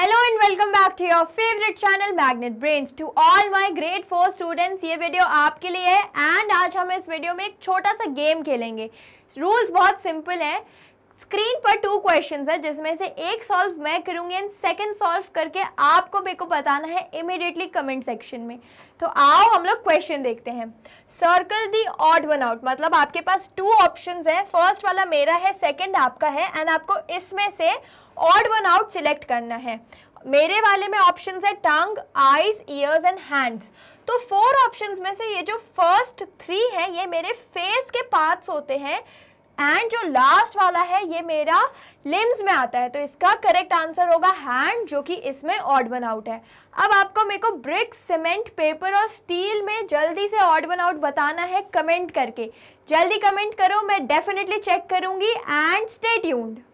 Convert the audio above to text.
hello and welcome back to your favourite channel Magnet Brains to all my great four students ये video आपके लिए है and आज हम इस वीडियो में एक छोटा सा गेम खेलेंगे रूल्स बहुत सिंपल है स्क्रीन पर टू क्वेश्चंस है जिसमें से एक सॉल्व मैं करूंगी एंड सेकंड सॉल्व करके आपको मेरे को बताना है इमिडिएटली कमेंट सेक्शन में तो आओ हम लोग क्वेश्चन देखते हैं circle the odd one out मतलब आपके पास टू ऑप्शंस हैं फर्स्ट वाला मेरा है सेकंड आपका है एंड आपको इसमें से ऑड वन आउट सिलेक्ट करना है मेरे वाले में ऑप्शन है tongue eyes ears and hands तो फोर ऑप्शंस में से ये जो फर्स्ट थ्री है ये मेरे फेस के पार्ट्स होते हैं एंड जो लास्ट वाला है ये मेरा लिम्स में आता है तो इसका करेक्ट आंसर होगा हैंड जो कि इसमें ऑड वन आउट है अब आपको मेरे को ब्रिक सीमेंट पेपर और स्टील में जल्दी से ऑड वन आउट बताना है कमेंट करके जल्दी कमेंट करो मैं डेफिनेटली चेक करूंगी एंड स्टे ट्यून्ड